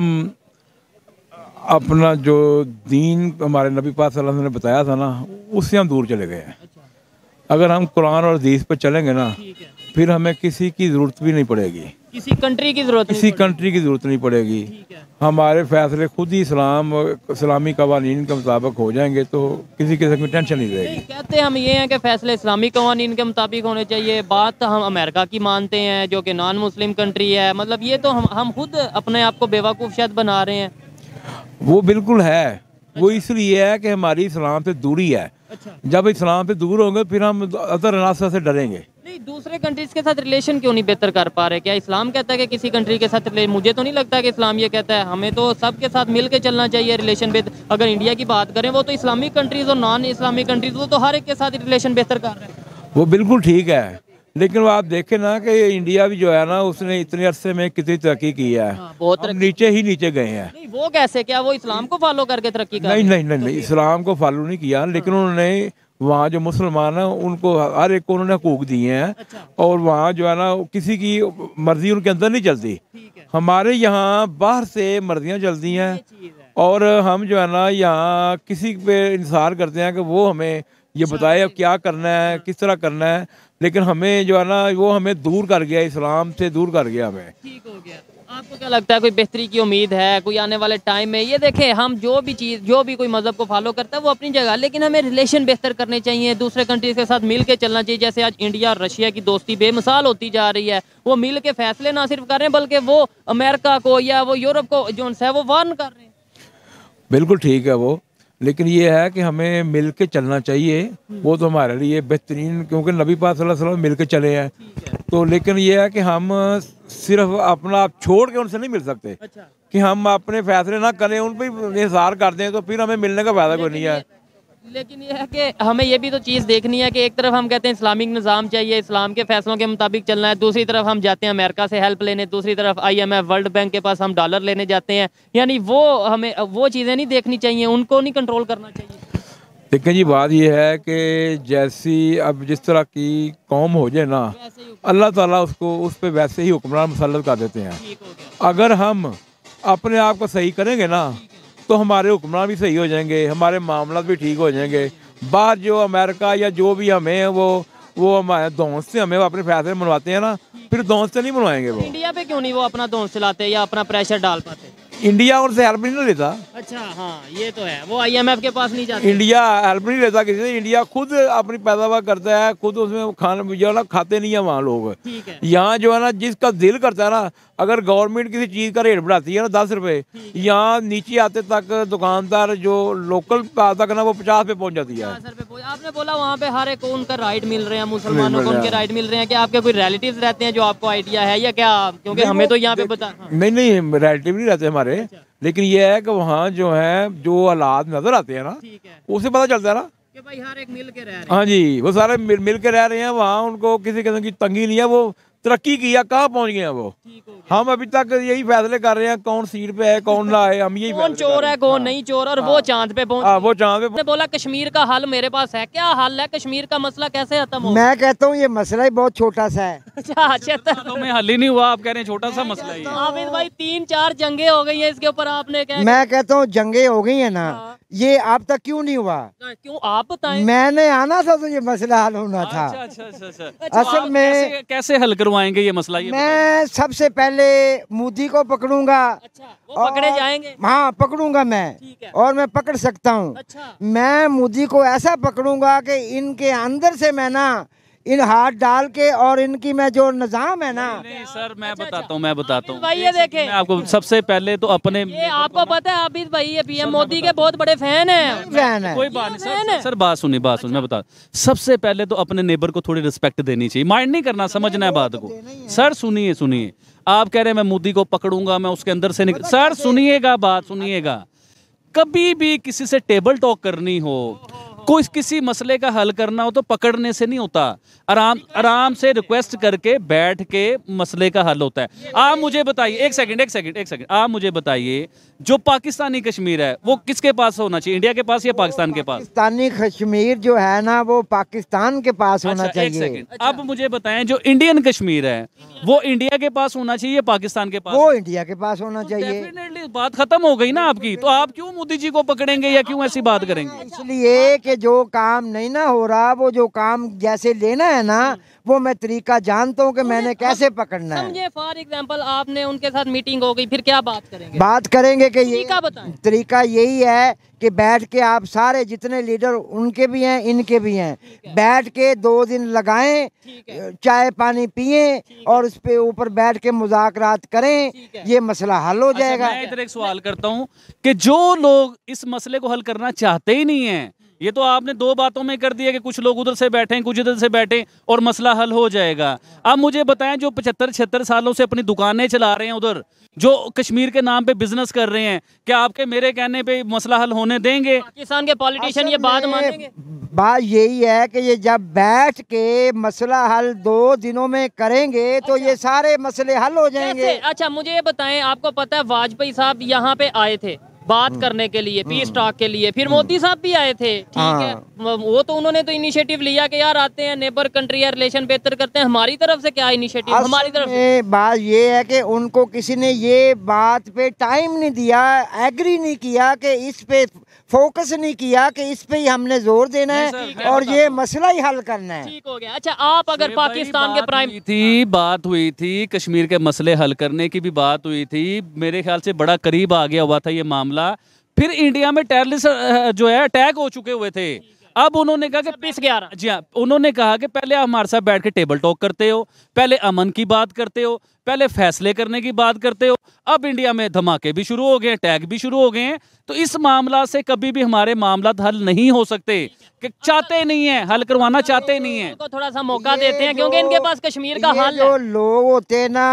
हम अपना जो दीन हमारे नबी पा सल्लल्लाहु ने बताया था ना उससे हम दूर चले गए हैं अगर हम कुरान और हदीस पर चलेंगे ना फिर हमें किसी की ज़रूरत भी नहीं पड़ेगी किसी कंट्री की जरूरत किसी कंट्री की जरूरत नहीं पड़ेगी हमारे फैसले खुद ही इस्लाम इस्लामी कवानीन के मुताबिक हो जाएंगे तो किसी किस्म की टेंशन नहीं रहेगी कहते हम ये हैं कि फैसले इस्लामी कवानीन के मुताबिक होने चाहिए बात हम अमेरिका की मानते हैं जो कि नॉन मुस्लिम कंट्री है मतलब ये तो हम हम खुद अपने आप को बेवकूफ़ शायद बना रहे हैं वो बिल्कुल है अच्छा। वो इसलिए है कि हमारी इस्लाम से दूरी है अच्छा। जब इस्लाम से दूर होंगे फिर हम अदर अनासर से डरेंगे भाई दूसरे कंट्रीज के साथ रिलेशन क्यों नहीं बेहतर कर पा रहे क्या इस्लाम कहता है कि किसी कंट्री के साथ मुझे तो नहीं लगता कि इस्लाम ये कहता है हमें तो सबके साथ मिल के चलना चाहिए रिलेशन बेहतर अगर इंडिया की बात करें वो तो इस्लामिक कंट्रीज़ और नॉन इस्लामिक कंट्रीज़ वो तो हर एक के साथ रिलेशन बेहतर कर रहे हैं वो बिल्कुल ठीक है लेकिन वो आप देखें ना कि इंडिया भी जो है ना उसने इतने अरसे में कितनी तरक्की की है हाँ, बहुत हम नीचे ही नीचे गए हैं वो कैसे क्या वो इस्लाम को फॉलो करके तरक्की कर नहीं नहीं नहीं, नहीं, नहीं इस्लाम को फॉलो नहीं किया लेकिन हाँ। उन्होंने वहाँ जो मुसलमान हैं उनको हर एक को उन्होंने हकूक दिए हैं अच्छा। और वहाँ जो है ना किसी की मर्जी उनके अंदर नहीं चलती हमारे यहाँ बाहर से मर्जियाँ चलती हैं और हम जो है ना यहाँ किसी पे इंसार करते हैं कि वो हमें ये अच्छा, बताए अब क्या करना है हाँ। किस तरह करना है लेकिन हमें जो है ना वो हमें दूर कर गया इस्लाम से दूर कर गया हमें ठीक हो गया आपको क्या लगता है कोई बेहतरी की उम्मीद है कोई आने वाले टाइम में ये देखें हम जो भी चीज़ जो भी कोई मज़हब को फॉलो करता है वो अपनी जगह लेकिन हमें रिलेशन बेहतर करने चाहिए दूसरे कंट्रीज़ के साथ मिल के चलना चाहिए जैसे आज इंडिया और रशिया की दोस्ती बेमिसाल होती जा रही है वो मिल के फैसले ना सिर्फ कर रहे हैं बल्कि वो अमेरिका को या वो यूरोप को जो है वो वार्न कर रहे हैं बिल्कुल ठीक है वो लेकिन ये है कि हमें मिल के चलना चाहिए हम्म। वो तो हमारे लिए बेहतरीन क्योंकि नबी पा सल्लल्लाहु अलैहि वसल्लम मिल के चले हैं तो लेकिन ये है कि हम सिर्फ अपना आप छोड़ के उनसे नहीं मिल सकते अच्छा। कि हम अपने फैसले ना करें उन पर इजहार कर दें तो फिर हमें मिलने का फायदा कोई नहीं है लेकिन यह है कि हमें यह भी तो चीज़ देखनी है कि एक तरफ हम कहते हैं इस्लामिक निज़ाम चाहिए इस्लाम के फैसलों के मुताबिक चलना है दूसरी तरफ हम जाते हैं अमेरिका से हेल्प लेने दूसरी तरफ आईएमएफ वर्ल्ड बैंक के पास हम डॉलर लेने जाते हैं यानी वो हमें वो चीज़ें नहीं देखनी चाहिए उनको नहीं कंट्रोल करना चाहिए देखें जी बात यह है कि जैसी अब जिस तरह की कौम हो जाए ना अल्लाह ताला उसको उस पर वैसे ही हुक्मरान मुसलत कर देते हैं अगर हम अपने आप को सही करेंगे ना तो हमारे हुक्मरान भी सही हो जाएंगे हमारे मामला भी ठीक हो जाएंगे बाहर जो अमेरिका या जो भी हमें वो वो हमारे दोस्त से हमें वो अपने फैसले मनवाते हैं ना फिर दोस्त से नहीं मनवाएंगे वो इंडिया पे क्यों नहीं वो अपना दोस्त चलाते या अपना प्रेशर डाल पाते इंडिया उनसे हेल्प नहीं लेता अच्छा हाँ ये तो है वो आईएमएफ के पास नहीं जाता इंडिया हेल्प नहीं लेता किसी से इंडिया खुद अपनी पैदावार करता है खुद उसमें खाने जो है ना खाते नहीं है वहाँ लोग यहाँ जो है ना जिसका दिल करता है ना अगर गवर्नमेंट किसी चीज़ का रेट बढ़ाती है ना दस रुपये यहाँ नीचे आते तक दुकानदार जो लोकल तक ना वो पचास पे पहुँच जाती है आपने बोला वहाँ पे हर एक को उनका राइट मिल रहे हैं मुसलमानों को उनके राइट मिल रहे हैं कि आपके कोई रिलेटिव रहते हैं जो आपको आइडिया है या क्या क्योंकि हमें तो यहाँ पे बता हाँ। नहीं नहीं रिलेटिव नहीं रहते हमारे हमारे लेकिन ये है कि वहाँ जो है जो हालात नजर आते हैं ना उसे पता चलता है ना कि भाई हर एक मिल के रह रहे हैं हाँ जी वो सारे मिल, मिल के रह रहे हैं वहाँ उनको किसी किस्म की तंगी नहीं है वो तरक्की किया कहाँ पहुंच गए वो हम अभी तक यही फैसले कर रहे हैं कौन सीट पे है कौन ना है हम यही कौन चोर है कौन नहीं चोर और वो चांद पे पहुंच वो चांद पे बोला कश्मीर का हल मेरे पास है क्या हल है कश्मीर का मसला कैसे खत्म हो मैं कहता हूँ ये मसला ही बहुत छोटा सा है अच्छा हल ही नहीं हुआ आप कह रहे हैं छोटा सा मसला ही भाई तीन चार जंगे हो गई है इसके ऊपर आपने मैं कहता हूँ जंगे हो गई है ना ये आप तक क्यों नहीं हुआ क्यों आप बताएं मैंने आना था तो ये मसला हल होना था अच्छा असल में कैसे हल करूँ क्यों आएंगे ये मसला ये मैं सबसे पहले मोदी को पकड़ूंगा अच्छा, वो पकड़े जाएंगे हाँ पकड़ूंगा मैं और मैं पकड़ सकता हूँ अच्छा। मैं मोदी को ऐसा पकड़ूंगा कि इनके अंदर से मैं ना इन हाथ डाल के और इनकी मैं जो निज़ाम है ना नहीं अच्छा, सर मैं अच्छा, बताता अच्छा। हूँ मैं बताता हूँ भाई ये देखे आपको सबसे पहले तो अपने ये आपको पता है आबिद भाई ये पीएम मोदी के बहुत बड़े फैन है फैन है कोई बात नहीं सर बात सुनी बात सुनी मैं बता सबसे पहले तो अपने नेबर को थोड़ी रिस्पेक्ट देनी चाहिए माइंड नहीं करना समझना है बात तो को सर सुनिए सुनिए आप कह रहे हैं मैं मोदी को पकड़ूंगा मैं उसके अंदर से निकल सर सुनिएगा बात सुनिएगा कभी भी किसी से टेबल टॉक करनी हो कोई किसी मसले का हल करना हो तो पकड़ने से नहीं होता आराम आराम से रिक्वेस्ट करके बैठ के मसले का हल होता है आप मुझे बताइए एक सेकंड एक सेकंड एक सेकंड आप मुझे बताइए जो पाकिस्तानी कश्मीर है वो किसके पास होना चाहिए इंडिया के पास या पाकिस्तान के पास पाकिस्तानी कश्मीर जो है ना वो पाकिस्तान के पास होना अच्छा, चाहिए अब मुझे बताए जो इंडियन कश्मीर है वो इंडिया के पास होना चाहिए पाकिस्तान के पास वो इंडिया के पास होना तो चाहिए बात खत्म हो गई ना आपकी तो आप क्यों मोदी जी को पकड़ेंगे या क्यों ऐसी बात करेंगे इसलिए जो काम नहीं ना हो रहा वो जो काम जैसे लेना है ना हम्म। वो मैं तरीका जानता हूँ कि तो मैंने कैसे पकड़ना है फॉर एग्जांपल आपने उनके साथ मीटिंग हो गई फिर क्या बात करेंगे बात करेंगे कि ये तरीका यही है कि बैठ के आप सारे जितने लीडर उनके भी हैं इनके भी हैं है। बैठ के दो दिन लगाएं चाय पानी पिए और उस पर ऊपर बैठ के मुजाकरात करें ये मसला हल हो अच्छा, जाएगा अच्छा, मैं इधर एक सवाल करता हूँ कि जो लोग इस मसले को हल करना चाहते ही नहीं है ये तो आपने दो बातों में कर दिया कि कुछ लोग उधर से बैठे कुछ इधर से बैठे और मसला हल हो जाएगा अब मुझे बताएं जो पचहत्तर छिहत्तर सालों से अपनी दुकानें चला रहे हैं उधर जो कश्मीर के नाम पे बिजनेस कर रहे हैं क्या आपके मेरे कहने पे मसला हल होने देंगे पाकिस्तान के पॉलिटिशियन ये बात मानेंगे बात यही है कि ये जब बैठ के मसला हल दो दिनों में करेंगे तो अच्छा। ये सारे मसले हल हो जाएंगे अच्छा मुझे ये बताएं आपको पता है वाजपेयी साहब यहाँ पे आए थे बात हम्म। करने के लिए पीस टॉक हम्म। के लिए फिर मोदी हम्म। साहब भी आए थे ठीक है हाँ। वो तो उन्होंने तो इनिशिएटिव लिया कि यार आते हैं नेबर कंट्री या रिलेशन बेहतर करते हैं हमारी तरफ से क्या इनिशिएटिव हमारी तरफ से बात ये है कि उनको किसी ने ये बात पे टाइम नहीं दिया एग्री नहीं किया कि इस पे फोकस नहीं किया कि इस पे ही हमने जोर देना है और ये मसला ही हल करना है ठीक हो गया अच्छा आप अगर पाकिस्तान के प्राइम थी बात हुई थी कश्मीर के मसले हल करने की भी बात हुई थी मेरे ख्याल से बड़ा करीब आ गया हुआ था ये मामला फिर इंडिया में टेररिस्ट जो है अटैक हो चुके हुए थे अब उन्होंने कहा कि पिस अच्छा, ग्यारह जी हाँ उन्होंने कहा कि पहले आप हमारे साथ बैठ के टेबल टॉक करते हो पहले अमन की बात करते हो पहले फैसले करने की बात करते हो अब इंडिया में धमाके भी शुरू हो गए हैं टैग भी शुरू हो गए हैं तो इस मामला से कभी भी हमारे मामला हल नहीं हो सकते कि अच्छा, चाहते नहीं है हल करवाना अच्छा, चाहते नहीं है थोड़ा सा मौका देते हैं क्योंकि इनके पास कश्मीर का हल लोग होते ना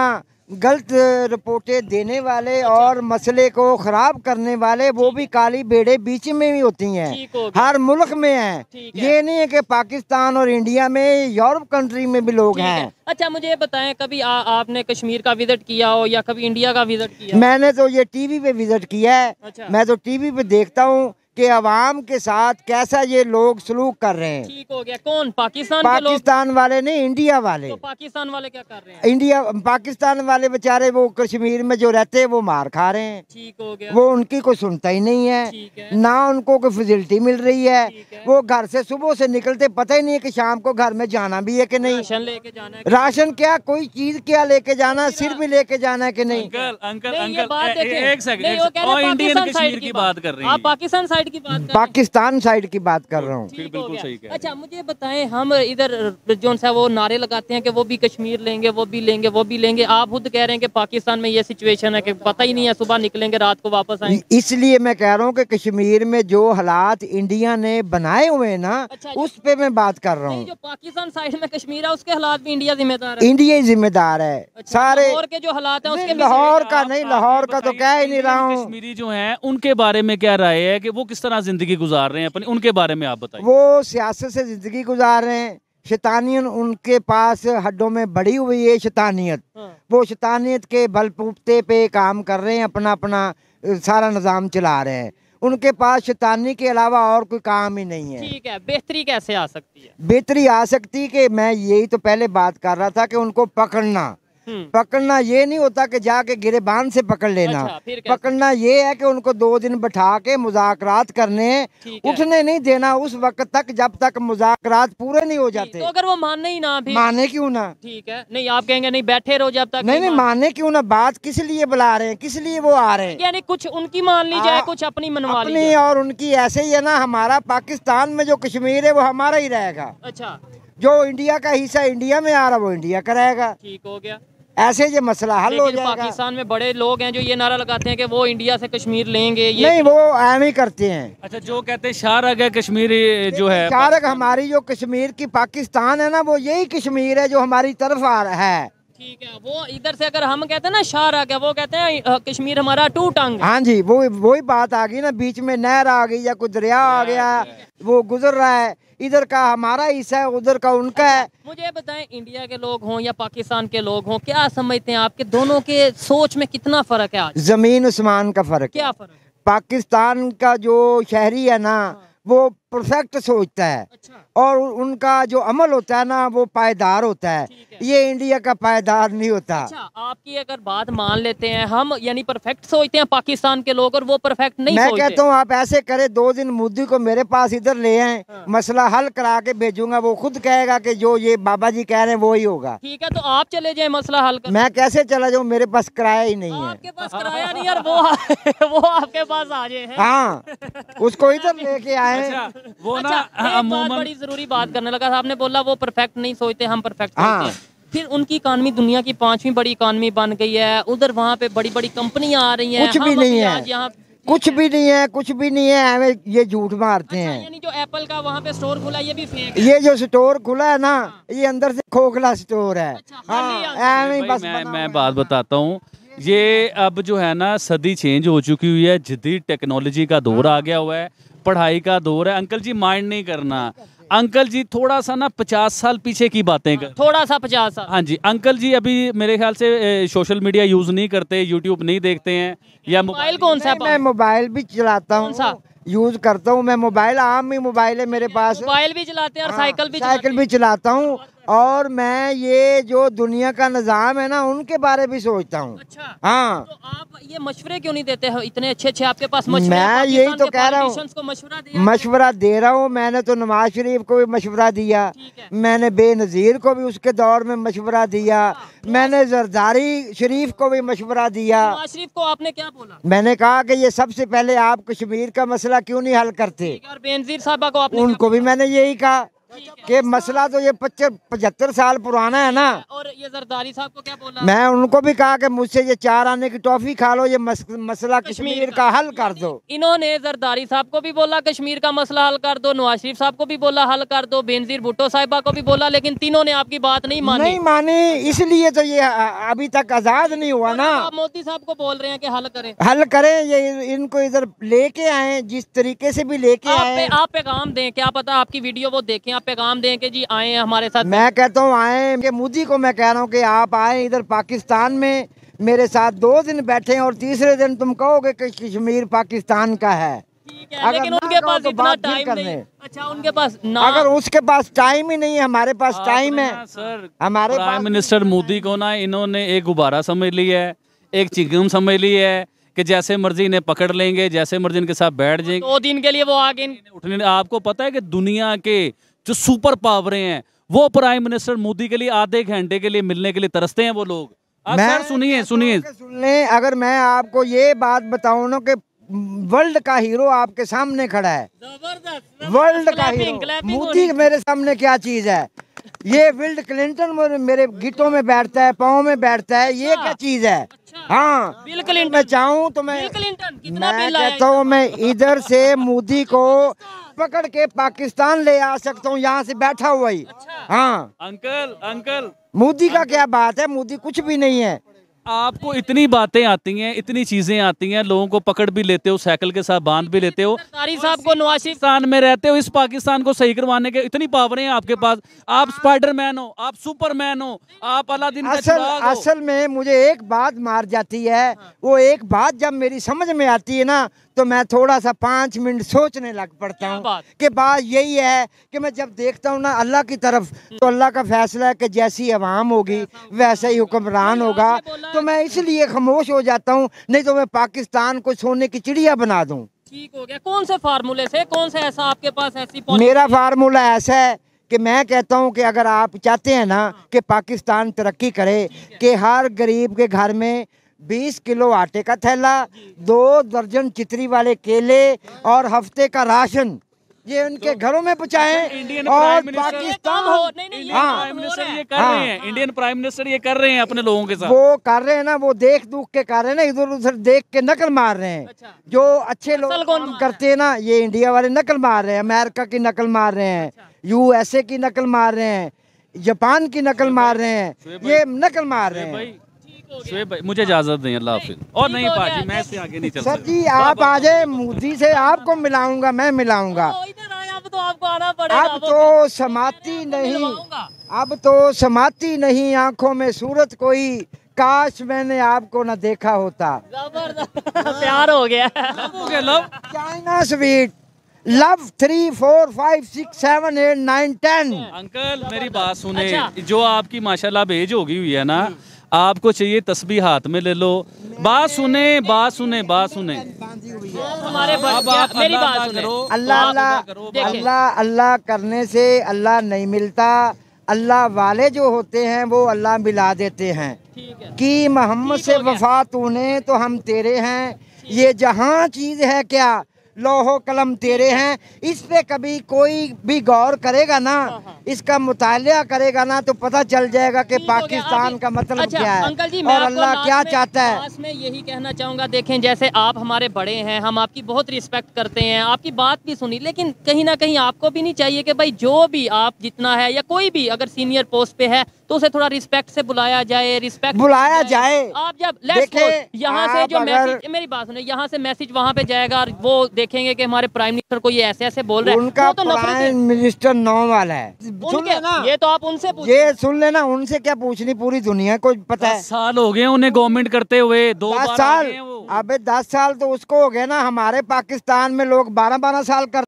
गलत रिपोर्टें देने वाले अच्छा। और मसले को ख़राब करने वाले वो भी काली बेड़े बीच में भी होती हैं हर मुल्क में है ये नहीं है कि पाकिस्तान और इंडिया में यूरोप कंट्री में भी लोग हैं है। अच्छा मुझे ये बताएं कभी आ, आपने कश्मीर का विजिट किया हो या कभी इंडिया का विजिट किया मैंने तो ये टीवी पे विजिट किया है अच्छा। मैं तो टीवी पे देखता हूँ कि अवाम के साथ कैसा ये लोग सलूक कर रहे हैं ठीक हो गया कौन पाकिस्तान पाकिस्तान वाले नहीं इंडिया वाले तो पाकिस्तान वाले क्या कर रहे हैं इंडिया पाकिस्तान वाले बेचारे वो कश्मीर में जो रहते हैं वो मार खा रहे हैं ठीक हो गया वो उनकी कोई सुनता ही नहीं है, है। ना उनको कोई फैसिलिटी मिल रही है, है। वो घर से सुबह से निकलते पता ही नहीं है की शाम को घर में जाना भी है की नहीं राशन लेके जाना राशन क्या कोई चीज क्या लेके जाना सिर भी लेके जाना है की नहीं अंकल अंकल अंकल एक सेकंड इंडियन की बात कर रहे हैं पाकिस्तान साइड की बात पाकिस्तान साइड की बात कर रहा हूँ अच्छा मुझे बताएं हम इधर जो वो नारे लगाते हैं कि वो भी कश्मीर लेंगे वो भी लेंगे वो भी लेंगे आप खुद कह रहे हैं कि पाकिस्तान में ये सिचुएशन है कि पता ही नहीं है सुबह निकलेंगे रात को वापस आएंगे इसलिए मैं कह रहा हूँ की कश्मीर में जो हालात इंडिया ने बनाए हुए है ना अच्छा, उस पर मैं बात कर रहा हूँ जो पाकिस्तान साइड में कश्मीर है उसके हालात भी इंडिया जिम्मेदार है इंडिया ही जिम्मेदार है अच्छा, मतलब सारे के जो हालात है उसके लाहौर का नहीं लाहौर का तो कह ही नहीं रहा हूँ कश्मीरी जो है उनके बारे में क्या राय है की वो किस तरह ज़िंदगी गुजार रहे हैं अपनी उनके बारे में आप बताइए वो सियासत से ज़िंदगी गुजार रहे हैं शैतानियत उनके पास हड्डों में बढ़ी हुई है शैतानियत हाँ। वो शैतानियत के बलपूपते पे काम कर रहे हैं अपना अपना सारा निज़ाम चला रहे हैं उनके पास शैतानी के अलावा और कोई काम ही नहीं है ठीक है बेहतरी कैसे आ सकती है बेहतरी आ सकती कि मैं यही तो पहले बात कर रहा था कि उनको पकड़ना हम्म। पकड़ना ये नहीं होता कि जाके गिरे बांध से पकड़ लेना अच्छा, पकड़ना ये है कि उनको दो दिन बैठा के मुजाकरात करने उठने नहीं देना उस वक्त तक जब तक मुजाकरात पूरे नहीं हो जाते तो अगर वो माने ही ना भी माने क्यों ना ठीक है नहीं आप कहेंगे नहीं बैठे रहो जब तक नहीं नहीं माने क्यों ना बात किस लिए बुला रहे हैं किस लिए वो आ रहे हैं यानी कुछ उनकी मान ली जाए हाँ, कुछ अपनी मनवा ली और उनकी ऐसे ही है ना हमारा पाकिस्तान में जो कश्मीर है वो हमारा ही रहेगा अच्छा जो इंडिया का हिस्सा इंडिया में आ रहा वो इंडिया का रहेगा ठीक हो गया ऐसे ये मसला हल हो जाएगा पाकिस्तान में बड़े लोग हैं जो ये नारा लगाते हैं कि वो इंडिया से कश्मीर लेंगे ये नहीं वो ऐम ही करते हैं अच्छा जो कहते हैं शारक है कश्मीर जो है शारक हमारी जो कश्मीर की पाकिस्तान है ना वो यही कश्मीर है जो हमारी तरफ आ रहा है ठीक है वो इधर से अगर हम कहते हैं ना शार आ गया वो कहते हैं कश्मीर हमारा टू टंग हाँ जी वो वही बात आ गई ना बीच में नहर आ गई या कोई दरिया आ गया वो गुजर रहा है इधर का हमारा हिस्सा है उधर का उनका अच्छा, है मुझे बताएं इंडिया के लोग हों या पाकिस्तान के लोग हों क्या समझते हैं आपके दोनों के सोच में कितना फर्क है आज जमीन उस्मान का फर्क क्या फर्क पाकिस्तान का जो शहरी है ना हाँ। वो परफेक्ट सोचता है अच्छा। और उनका जो अमल होता है ना वो पायदार होता है, है। ये इंडिया का पायदार नहीं होता अच्छा, आपकी अगर बात मान लेते हैं हम यानी परफेक्ट सोचते हैं पाकिस्तान के लोग और वो परफेक्ट नहीं मैं कहता हूँ आप ऐसे करें दो दिन मोदी को मेरे पास इधर ले आए हाँ। मसला हल करा के भेजूंगा वो खुद कहेगा की जो ये बाबा जी कह रहे हैं वो ही होगा ठीक है तो आप चले जाए मसला हल कर मैं कैसे चला जाऊँ मेरे पास किराया ही नहीं है वो आपके पास आ जाए हाँ उसको इधर लेके आए अच्छा, वो ना अच्छा, हाँ, बड़ी जरूरी बात करने लगा था आपने बोला वो परफेक्ट नहीं सोचते हम परफेक्ट हाँ फिर उनकी इकानमी दुनिया की पांचवी बड़ी इकानमी बन गई है उधर वहाँ पे बड़ी बड़ी कंपनियां आ रही हैं कुछ भी नहीं है यहाँ कुछ भी नहीं है कुछ भी नहीं है हमें ये झूठ मारते अच्छा, हैं यानी जो एप्पल का वहाँ पे स्टोर खुला ये भी फेक है ये जो स्टोर खुला है ना हाँ। ये अंदर से खोखला स्टोर है अच्छा, हाँ, हाँ बस मैं, मैं बात बताता हूँ ये अब जो है ना सदी चेंज हो चुकी हुई है जिदी टेक्नोलॉजी का दौर आ गया हुआ है पढ़ाई का दौर है अंकल जी माइंड नहीं करना अंकल जी थोड़ा सा ना पचास साल पीछे की बातें कर थोड़ा सा पचास साल हाँ जी अंकल जी अभी मेरे ख्याल से सोशल मीडिया यूज नहीं करते यूट्यूब नहीं देखते हैं या मोबाइल कौन सा मैं मोबाइल भी चलाता हूँ यूज करता हूँ मैं मोबाइल आम ही मोबाइल है मेरे अच्छा, पास मोबाइल भी चलाते हैं और साइकिल हाँ, भी साइकिल भी चलाता हूँ और मैं ये जो दुनिया का निज़ाम है ना उनके बारे भी सोचता हूँ अच्छा हाँ तो आप ये मशवरे क्यों नहीं देते हैं इतने अच्छे अच्छे आपके पास मशवरे मैं यही तो कह रहा हूँ मशवरा दे रहा हूँ मैंने तो नवाज शरीफ को भी मशवरा दिया मैंने बेनज़ीर को भी उसके दौर में मशवरा दिया अच्छा, मैंने जरदारी शरीफ को भी मशवरा दिया शरीफ को आपने क्या बोला मैंने कहा कि ये सबसे पहले आप कश्मीर का मसला क्यों नहीं हल करते बेनजीर साहबा को उनको भी मैंने यही कहा कि मसला तो ये पचहत्तर साल पुराना है ना और ये जरदारी साहब को क्या बोला मैं उनको भी कहा कि मुझसे ये चार आने की टॉफी खा लो ये मस, मसला कश्मीर का हल कर दो इन्होंने जरदारी साहब को भी बोला कश्मीर का मसला हल कर दो नवाज शरीफ साहब को भी बोला हल कर दो बेनजीर भुट्टो साहिबा को भी बोला लेकिन तीनों ने आपकी बात नहीं मानी नहीं मानी इसलिए तो ये अभी तक आजाद नहीं हुआ ना मोदी साहब को बोल रहे हैं की हल करें हल करे ये इनको इधर लेके आए जिस तरीके से भी लेके आए आप पैगाम दे क्या पता आपकी वीडियो वो देखे आप पैगाम दें कि जी आए हमारे साथ मैं कहता हूँ आए कि मोदी को मैं कह रहा हूँ कि आप आए इधर पाकिस्तान में मेरे साथ दो दिन बैठे और तीसरे दिन तुम कहोगे कि कश्मीर पाकिस्तान का है अगर लेकिन उनके पास तो इतना टाइम नहीं अच्छा उनके पास ना अगर उसके पास टाइम ही नहीं है हमारे पास टाइम हाँ, तो है सर हमारे प्राइम मिनिस्टर मोदी को ना इन्होंने एक गुब्बारा समझ लिया है एक चिंगम समझ ली है कि जैसे मर्जी इन्हें पकड़ लेंगे जैसे मर्जी इनके साथ बैठ तो जाएंगे दो दिन के लिए वो आगे उठने आपको पता है की दुनिया के जो सुपर पावर हैं वो प्राइम मिनिस्टर मोदी के लिए आधे घंटे के लिए मिलने के लिए तरसते हैं वो लोग मैं सुनिए सुनिए तो सुन लें अगर मैं आपको ये बात बताऊ ना कि वर्ल्ड का हीरो आपके सामने खड़ा है वर्ल्ड का हीरो मोदी मेरे सामने क्या चीज है ये फील्ड क्लिंटन मेरे गीतों में बैठता है पाओ में बैठता है ये अच्छा। क्या चीज है अच्छा। हाँ बिल मैं चाहूँ तो मैं मैं कहता हूँ मैं इधर से मोदी को अच्छा। पकड़ के पाकिस्तान ले आ सकता हूँ यहाँ से बैठा हुआ ही अच्छा। हाँ अंकल अंकल मोदी का क्या बात है मोदी कुछ भी नहीं है आपको इतनी बातें आती हैं इतनी चीजें आती हैं लोगों को पकड़ भी लेते हो साइकिल के साथ बांध भी लेते हो तारी साहब को नवाशिस्तान में रहते हो इस पाकिस्तान को सही करवाने के इतनी पावर है आपके पास आप हाँ। स्पाइडरमैन हो आप सुपरमैन हो आप अलादीन असल असल में मुझे एक बात मार जाती है हाँ। वो एक बात जब मेरी समझ में आती है ना तो मैं थोड़ा सा पाँच मिनट सोचने लग पड़ता हूँ कि बात यही है कि मैं जब देखता हूँ ना अल्लाह की तरफ हम्म। तो अल्लाह का फैसला है कि जैसी आवाम होगी वैसा ही हुक्मरान होगा तो मैं इसलिए खामोश हो जाता हूँ नहीं तो मैं पाकिस्तान को सोने की चिड़िया बना दूँ ठीक हो गया कौन से फार्मूले से कौन सा ऐसा आपके पास ऐसी मेरा फार्मूला ऐसा है कि मैं कहता हूँ कि अगर आप चाहते हैं ना हाँ। कि पाकिस्तान तरक्की करे कि हर गरीब के घर में बीस किलो आटे का थैला दो दर्जन चित्री वाले केले और हफ्ते का राशन ये उनके तो घरों में पहुँचाए और पाकिस्तान हो हाँ ये कर रहे हैं इंडियन प्राइम मिनिस्टर ये कर रहे हैं अपने लोगों के साथ वो कर रहे हैं ना वो देख दुख के कर रहे हैं ना इधर उधर देख के नकल मार रहे हैं अच्छा। जो अच्छे लोग करते हैं ना ये इंडिया वाले नकल मार रहे हैं अमेरिका की नकल मार रहे हैं यूएसए अच्छा। की नकल मार रहे हैं जापान की नकल मार रहे हैं ये नकल मार रहे हैं मुझे इजाजत दें अल्लाह हाफिज और नहीं पाजी मैं से आगे नहीं चल सर जी आप आ जाए मोदी से आपको मिलाऊंगा मैं मिलाऊंगा तो आपको आना पड़ेगा अब तो समाती नहीं अब तो समाती तो तो नहीं आंखों में सूरत कोई काश मैंने आपको न देखा होता प्यार हो गया China sweet love three four five six seven eight nine ten uncle मेरी बात सुने अच्छा। जो आपकी माशाल्लाह भेज होगी हुई है ना आपको चाहिए तस्बी हाथ में ले लो बात सुने बात सुने बात सुने अल्लाह तो तो अल्लाह अल्लाह करने से अल्लाह नहीं मिलता अल्लाह वाले जो होते हैं वो अल्लाह मिला देते हैं कि मोहम्मद से वफा तूने तो हम तेरे हैं ये जहाँ चीज़ है क्या लोहो कलम तेरे हैं इस पे कभी कोई भी गौर करेगा ना हाँ, हाँ। इसका मुताल करेगा ना तो पता चल जाएगा कि पाकिस्तान का मतलब अच्छा, क्या है अंकल जी और अल्लाह क्या चाहता है मैं यही कहना चाहूँगा देखें जैसे आप हमारे बड़े हैं हम आपकी बहुत रिस्पेक्ट करते हैं आपकी बात भी सुनी लेकिन कहीं ना कहीं आपको भी नहीं चाहिए कि भाई जो भी आप जितना है या कोई भी अगर सीनियर पोस्ट पे है तो उसे थोड़ा रिस्पेक्ट से बुलाया जाए रिस्पेक्ट बुलाया जाए आप जब यहाँ से जो मैसेज मेरी बात सुनिए यहाँ से मैसेज वहाँ पे जाएगा वो देखेंगे कि हमारे प्राइम मिनिस्टर को ये ऐसे ऐसे बोल रहे हैं उनका तो प्राइम मिनिस्टर नॉर्मल है सुन लेना ये तो आप उनसे ये सुन लेना उनसे क्या पूछनी पूरी दुनिया को पता है साल हो गए उन्हें गवर्नमेंट करते हुए दो साल अबे दस साल तो उसको हो गया ना हमारे पाकिस्तान में लोग बारह बारह साल कर